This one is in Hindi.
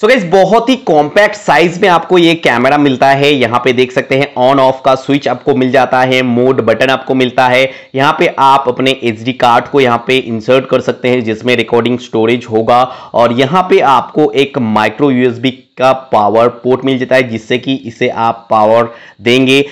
सो so गाइज बहुत ही कॉम्पैक्ट साइज में आपको ये कैमरा मिलता है यहाँ पे देख सकते हैं ऑन ऑफ का स्विच आपको मिल जाता है मोड बटन आपको मिलता है यहाँ पे आप अपने एच कार्ड को यहाँ पे इंसर्ट कर सकते हैं जिसमें रिकॉर्डिंग स्टोरेज होगा और यहाँ पे आपको एक माइक्रो यूएसबी का पावर पोर्ट मिल जाता है जिससे कि इसे आप पावर देंगे